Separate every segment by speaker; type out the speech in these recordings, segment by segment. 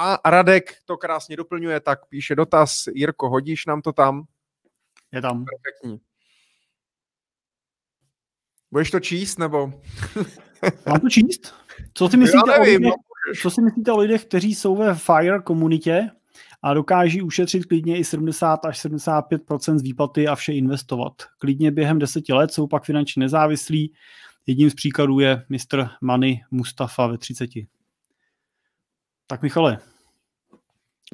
Speaker 1: A Radek to krásně doplňuje, tak píše dotaz. Jirko, hodíš nám to tam? Je tam. Perfektní. Budeš to číst, nebo?
Speaker 2: Mám to číst? Co si myslíte, o, lidech, no, co si myslíte o lidech, kteří jsou ve FIRE komunitě a dokáží ušetřit klidně i 70 až 75 z výplaty a vše investovat? Klidně během deseti let jsou pak finančně nezávislí. Jedním z příkladů je mistr Mani Mustafa ve 30. Tak Michale.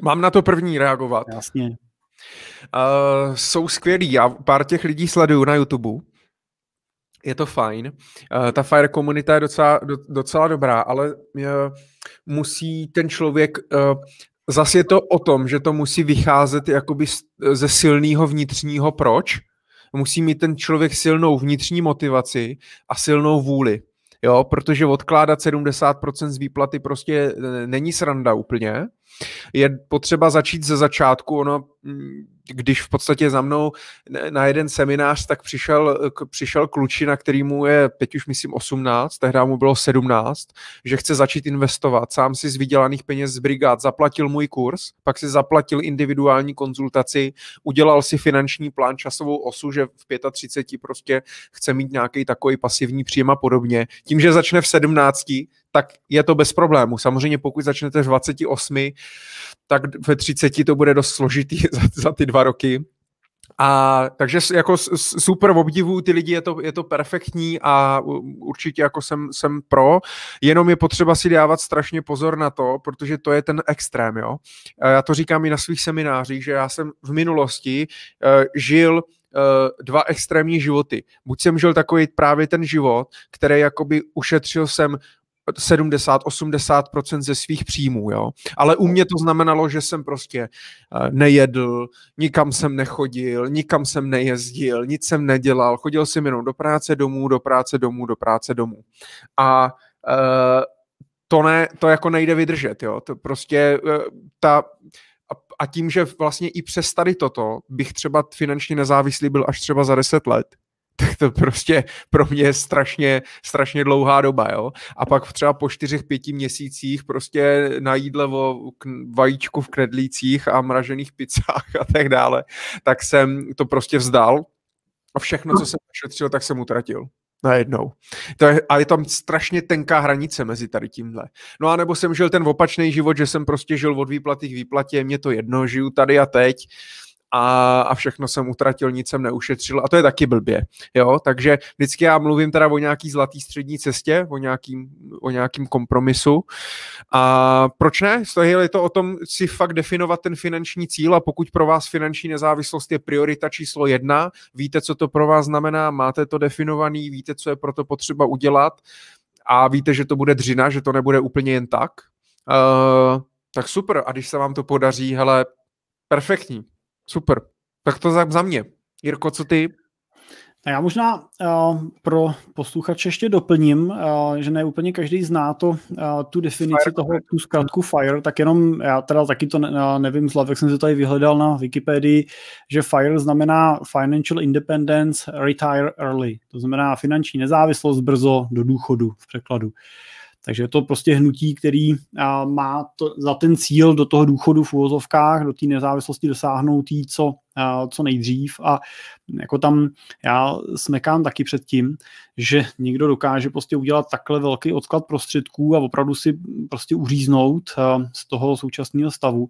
Speaker 1: Mám na to první reagovat. Jasně. Uh, jsou skvělí, já pár těch lidí sleduju na YouTube. Je to fajn. Uh, ta Fire komunita je docela, do, docela dobrá, ale uh, musí ten člověk uh, e, Zase je to o tom, že to musí vycházet jakoby ze silného vnitřního proč. Musí mít ten člověk silnou vnitřní motivaci a silnou vůli jo, protože odkládat 70% z výplaty prostě eh, není sranda úplně. Je potřeba začít ze začátku, ono mm, když v podstatě za mnou na jeden seminář, tak přišel, přišel klučina, který mu je teď už myslím 18, tehdy mu bylo 17, že chce začít investovat. Sám si z vydělaných peněz z brigád zaplatil můj kurz, pak si zaplatil individuální konzultaci, udělal si finanční plán časovou osu, že v 35 prostě chce mít nějaký takový pasivní příjem a podobně. Tím, že začne v 17, tak je to bez problému. Samozřejmě pokud začnete v 28, tak ve 30 to bude dost složitý za, za ty dva roky. A takže jako super obdivu ty lidi, je to, je to perfektní a určitě jako jsem, jsem pro, jenom je potřeba si dávat strašně pozor na to, protože to je ten extrém, jo. E, já to říkám i na svých seminářích, že já jsem v minulosti uh, žil e, dva extrémní životy. Buď jsem žil takový právě ten život, který jakoby ušetřil jsem 70-80% ze svých příjmů, jo. Ale u mě to znamenalo, že jsem prostě eh, nejedl, nikam jsem nechodil, nikam jsem nejezdil, nic jsem nedělal, chodil jsem jenom do práce, domů, do práce, domů, do práce, domů. A eh, to ne, to jako nejde vydržet, jo. To prostě eh, ta, a tím, že vlastně i přes tady toto bych třeba finančně nezávislý byl až třeba za 10 let, tak to prostě pro mě je strašně, strašně dlouhá doba, jo. A pak třeba po čtyřech, pěti měsících prostě na jídle o vajíčku v knedlících a mražených pizzách a tak dále, tak jsem to prostě vzdal a všechno, co jsem našetřil, tak jsem utratil najednou. To je, a je tam strašně tenká hranice mezi tady tímhle. No a nebo jsem žil ten opačný život, že jsem prostě žil od výplaty k výplatě, mě to jedno, žiju tady a teď a, a všechno jsem utratil, nic jsem neušetřil a to je taky blbě. Jo? Takže vždycky já mluvím teda o nějaký zlatý střední cestě, o nějakým, o nějakým kompromisu. A proč ne? Je to o tom si fakt definovat ten finanční cíl a pokud pro vás finanční nezávislost je priorita číslo jedna, víte, co to pro vás znamená, máte to definovaný, víte, co je pro to potřeba udělat a víte, že to bude dřina, že to nebude úplně jen tak, uh, tak super. A když se vám to podaří, hele, perfektní. Super. Tak to za, za mě. Jirko, co ty? A já možná uh, pro posluchače ještě doplním,
Speaker 2: uh, že ne úplně každý zná to, uh, tu definici fire. toho, tu zkratku FIRE, tak jenom, já teda taky to ne, nevím zla, jak jsem se tady vyhledal na Wikipedii, že FIRE znamená Financial Independence Retire Early, to znamená finanční nezávislost brzo do důchodu v překladu. Uh, takže je to prostě hnutí, který má to, za ten cíl do toho důchodu v úvozovkách, do té nezávislosti dosáhnout tý, co, co nejdřív a jako tam já smekám taky před tím, že někdo dokáže prostě udělat takhle velký odklad prostředků a opravdu si prostě uříznout z toho současného stavu.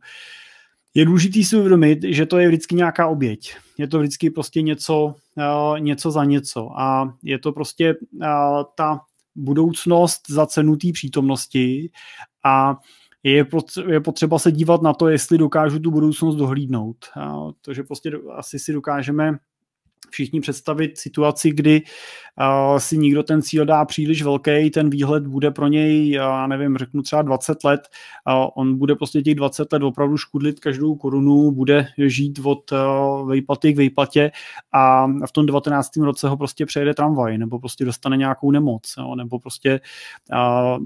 Speaker 2: Je důležité si uvědomit, že to je vždycky nějaká oběť. Je to vždycky prostě něco, něco za něco a je to prostě ta budoucnost za cenu té přítomnosti a je, potřeba, se dívat na to, jestli dokážu tu budoucnost dohlídnout. A to, že prostě asi si dokážeme všichni představit situaci, kdy uh, si nikdo ten cíl dá příliš velký, ten výhled bude pro něj, já nevím, řeknu třeba 20 let, uh, on bude prostě těch 20 let opravdu škudlit každou korunu, bude žít od uh, vejplaty k vejplatě a v tom 19. roce ho prostě přejede tramvaj, nebo prostě dostane nějakou nemoc, jo, nebo prostě uh,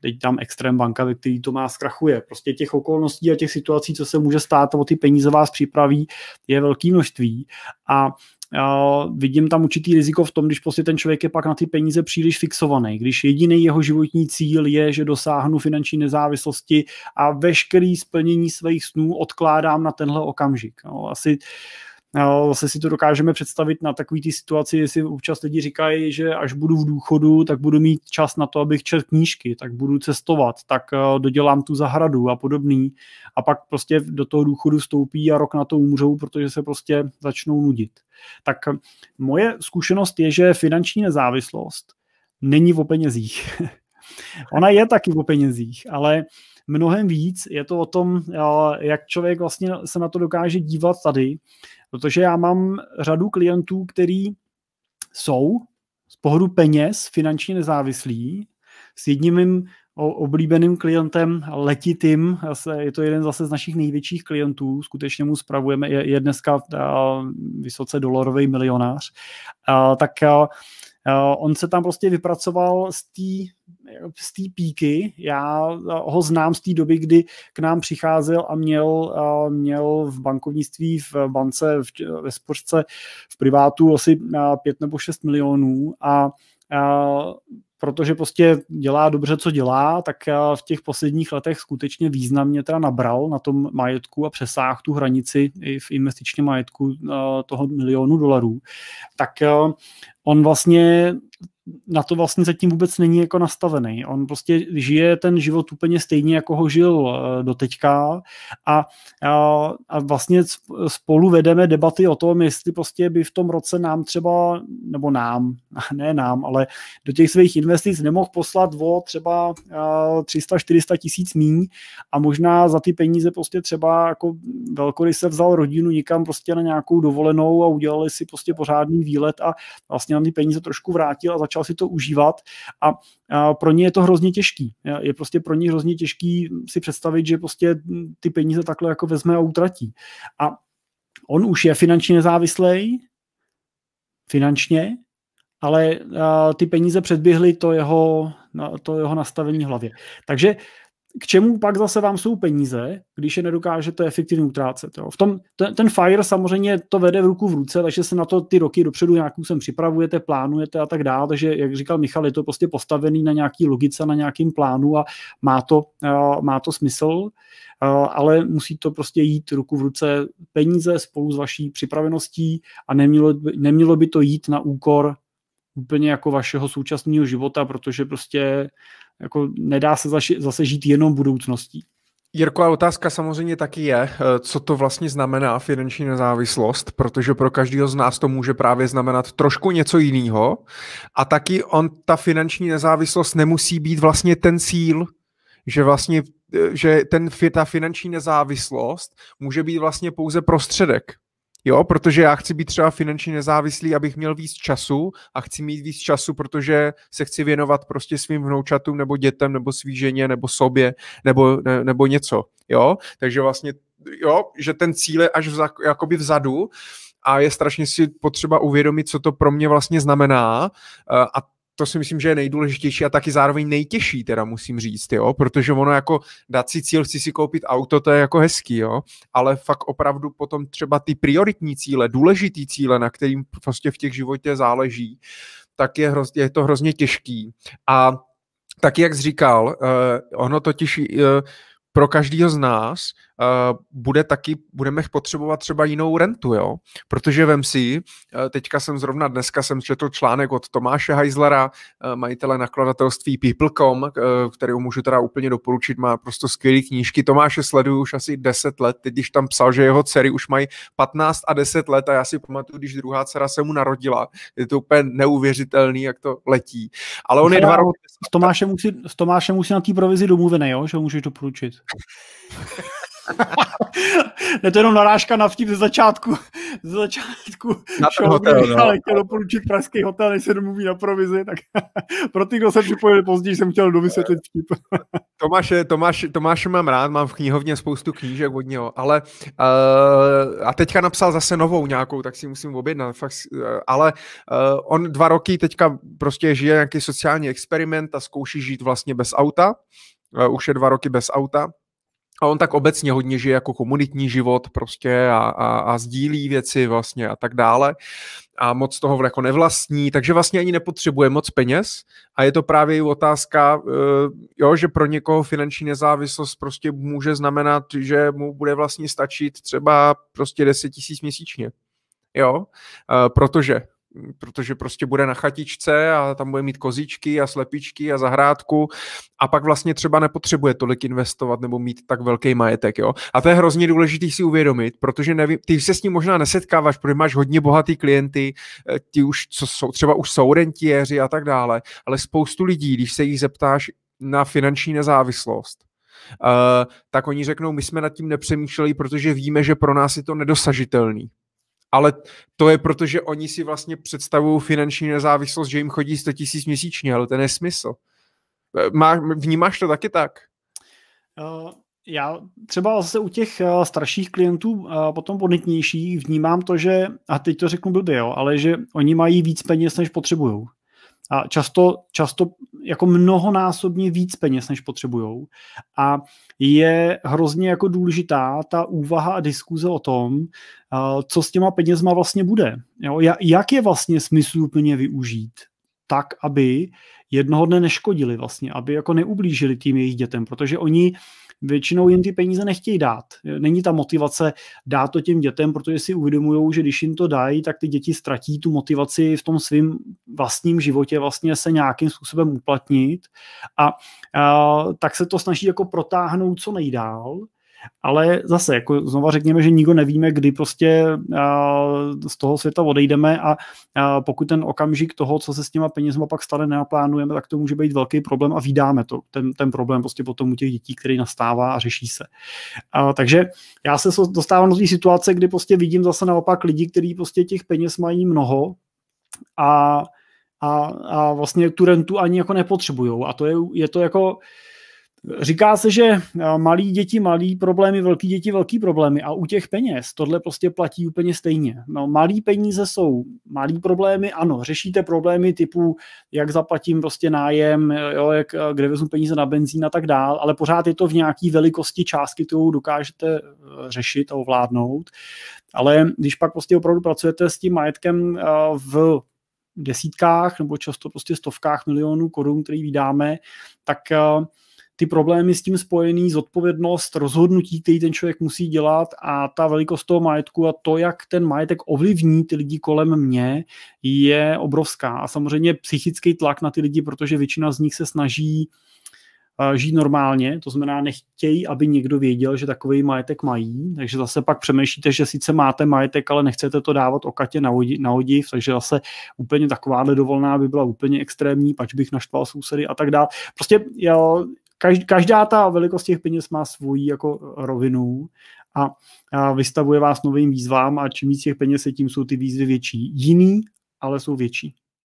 Speaker 2: teď tam extrém banka, ve který to má zkrachuje. Prostě těch okolností a těch situací, co se může stát, o ty peníze vás připraví, je velký množství a Uh, vidím tam určitý riziko v tom, když prostě ten člověk je pak na ty peníze příliš fixovaný, když jediný jeho životní cíl je, že dosáhnu finanční nezávislosti a veškerý splnění svých snů odkládám na tenhle okamžik. No, asi Zase si to dokážeme představit na takový ty situaci, jestli občas lidi říkají, že až budu v důchodu, tak budu mít čas na to, abych četl knížky, tak budu cestovat, tak eh, dodělám tu zahradu a podobný. A pak prostě do toho důchodu vstoupí a rok na to umřou, protože se prostě začnou nudit. Tak moje zkušenost je, že finanční nezávislost není o penězích. Ona je taky o penězích, ale mnohem víc je to o tom, eh, jak člověk vlastně se na to dokáže dívat tady Protože já mám řadu klientů, který jsou z pohledu peněz finančně nezávislí. S jedním mým oblíbeným klientem letitým, je to jeden zase z našich největších klientů, skutečně mu spravujeme, je, je dneska eh, vysoce dolarový milionář, eh, tak eh, Eh, on se tam prostě vypracoval z té píky. Já eh, ho znám z té doby, kdy k nám přicházel a měl, eh, měl v bankovnictví, v bance, v, ve spořce, v privátu asi 5 nebo 6 milionů a, a protože prostě dělá dobře, co dělá, tak v těch posledních letech skutečně významně teda nabral na tom majetku a přesáhl tu hranici i v investičním majetku eh, toho milionu dolarů, tak eh, on vlastně na to vlastně zatím vůbec není jako nastavený. On prostě žije ten život úplně stejně, jako ho žil eh, doteďka a, a, a vlastně spolu vedeme debaty o tom, jestli prostě by v tom roce nám třeba, nebo nám, ne nám, ale do těch svých investic nemohl poslat o třeba 300-400 eh, tisíc míň a možná za ty peníze prostě třeba jako velkoryse vzal rodinu někam prostě na nějakou dovolenou a udělali si prostě pořádný výlet a vlastně nám ty peníze trošku vrátil a začal začal si to užívat a, a pro ně je to hrozně těžký. Je prostě pro ně hrozně těžký si představit, že prostě ty peníze takhle jako vezme a utratí. A on už je finančně nezávislý, finančně, ale ty peníze předběhly to jeho, to jeho nastavení v hlavě. Takže k čemu pak zase vám jsou peníze, když je nedokážete efektivně utrácet. Jo? V tom, ten, ten FIRE samozřejmě to vede v ruku v ruce, takže se na to ty roky dopředu nějakou sem připravujete, plánujete a tak dále, takže jak říkal Michal, je to prostě postavený na nějaký logice, na nějakým plánu a má to, uh, má to smysl, uh, ale musí to prostě jít ruku v ruce peníze spolu s vaší připraveností a nemělo, nemělo by to jít na úkor úplně jako vašeho současného života,
Speaker 1: protože prostě jako nedá se zase žít jenom budoucností. Jirko, a otázka samozřejmě taky je, eh, co to vlastně znamená finanční nezávislost, protože pro každého z nás to může právě znamenat trošku něco jiného. A taky on, ta finanční nezávislost nemusí být vlastně ten cíl, že vlastně eh, že ten, ta finanční nezávislost může být vlastně pouze prostředek Jo, protože já chci být třeba finančně nezávislý, abych měl víc času a chci mít víc času, protože se chci věnovat prostě svým vnoučatům nebo dětem nebo svý ženě nebo sobě nebo, ne, nebo něco. Jo, takže vlastně, jo, že ten cíl je až vza, jakoby vzadu a je strašně si potřeba uvědomit, co to pro mě vlastně znamená eh, a to si myslím, že je nejdůležitější a taky zároveň nejtěžší, teda musím říct, jo, protože ono jako dát si cíl, chci si koupit auto, to je jako hezký, jo, ale fakt opravdu potom třeba ty prioritní cíle, důležitý cíle, na kterým prostě v těch životě záleží, tak je, hroz, je to hrozně těžký. A tak, jak jsi říkal, eh, ono totiž eh, pro každého z nás uh, bude taky, budeme potřebovat třeba jinou rentu, jo? Protože vem si, uh, teďka jsem zrovna dneska jsem četl článek od Tomáše Heislera, uh, eh, majitele nakladatelství People.com, uh, který můžu teda úplně doporučit, má prostě skvělé knížky. Tomáše sleduju už asi 10 let, teď když tam psal, že jeho dcery už mají 15 a 10 let a já si pamatuju, když druhá dcera se mu narodila. Je to úplně neuvěřitelný, jak to letí. Ale on je dva roky...
Speaker 2: S Tomášem musí s Tomášem musí na té provizi domluvený, jo? že ho můžeš doporučit. ne, to jenom narážka na vtip ze začátku, ze začátku na show, hotel, no. ale chtěl doporučit pražský hotel, než se domluví na provizi, tak pro ty, kdo se připojili později, jsem chtěl dovysvětlit vtip.
Speaker 1: Tomáše, Tomáš, Tomáše mám rád, mám v knihovně spoustu knížek od něho, ale uh, a teďka napsal zase novou nějakou, tak si musím objednat, fakt, uh, ale uh, on dva roky teďka prostě žije nějaký sociální experiment a zkouší žít vlastně bez auta, Eh, už je dva roky bez auta. A on tak obecně hodně žije jako komunitní život prostě a, a, a sdílí věci vlastně a tak dále a moc toho jako nevlastní, takže vlastně ani nepotřebuje moc peněz a je to právě i otázka, eh, jo, že pro někoho finanční nezávislost prostě může znamenat, že mu bude vlastně stačit třeba prostě 10 tisíc měsíčně. Jo, eh, protože protože prostě bude na chatičce a tam bude mít kozičky a slepičky a zahrádku a pak vlastně třeba nepotřebuje tolik investovat nebo mít tak velký majetek, jo. A to je hrozně důležité si uvědomit, protože nevím, ty se s ním možná nesetkáváš, protože máš hodně bohatý klienty, eh, ti už, co jsou třeba už jsou rentiéři a tak dále, ale spoustu lidí, když se jich zeptáš na finanční nezávislost, Uh, tak oni řeknou, my jsme nad tím nepřemýšleli, protože víme, že pro nás je to nedosažitelný ale to je proto, že oni si vlastně představují finanční nezávislost, že jim chodí 100 tisíc měsíčně, ale to je nesmysl. E, má, vnímáš to taky tak?
Speaker 2: Uh... Já třeba zase u těch e, starších klientů, potom bonitnějších, vnímám to, že, a teď to řeknu blbě, jo, ale že oni mají víc peněz, než potřebují a často, často jako mnohonásobně víc peněz, než potřebujou. A je hrozně jako důležitá ta úvaha a diskuze o tom, eh, co s těma penězma vlastně bude. Jo? Jak je vlastně smysluplně využít tak, aby jednoho dne neškodili vlastně, aby jako neublížili tím jejich dětem, protože oni většinou jim ty peníze nechtějí dát. Není ta motivace dát to těm dětem, protože si uvědomují, že když jim to dají, tak ty děti ztratí tu motivaci v tom svém vlastním životě vlastně se nějakým způsobem uplatnit. A, a tak se to snaží jako protáhnout co nejdál. Ale zase, jako znova řekněme, že nikdo nevíme, kdy prostě z toho světa odejdeme a pokud ten okamžik toho, co se s těma penězma pak stále neplánujeme, tak to může být velký problém a vydáme to, ten, ten problém prostě potom u těch dětí, který nastává a řeší se. A, takže já se dostávám do té situace, kdy prostě vidím zase naopak lidi, kteří prostě těch peněz mají mnoho a a, a vlastně tu rentu ani jako nepotřebujou. A to je, je to jako Říká se, že eh, malí děti malí problémy, velký děti velký problémy a u těch peněz tohle prostě platí úplně stejně. No, malí peníze jsou malí problémy, ano, řešíte problémy typu, jak zaplatím prostě nájem, jo, jak, eh, kde vezmu peníze na benzín a tak dál, ale pořád je to v nějaké velikosti částky, kterou dokážete eh, řešit a ovládnout. Ale když pak prostě opravdu pracujete s tím majetkem v desítkách nebo často prostě stovkách milionů korun, který vydáme, tak ty problémy s tím spojený, zodpovědnost, rozhodnutí, který ten člověk musí dělat a ta velikost toho majetku a to, jak ten majetek ovlivní ty lidi kolem mě, je obrovská. A samozřejmě psychický tlak na ty lidi, protože většina z nich se snaží eh, žít normálně, to znamená nechtějí, aby někdo věděl, že takový majetek mají, takže zase pak přemýšlíte, že sice máte majetek, ale nechcete to dávat o katě na, odiv, takže zase úplně takováhle dovolná by byla úplně extrémní, pač bych naštval sousedy a tak dále. Prostě jo, každá ta velikost těch peněz má svoji jako rovinu a, a vystavuje vás novým výzvám a čím víc těch peněz je, tím jsou ty výzvy větší. Jiný, ale jsou větší.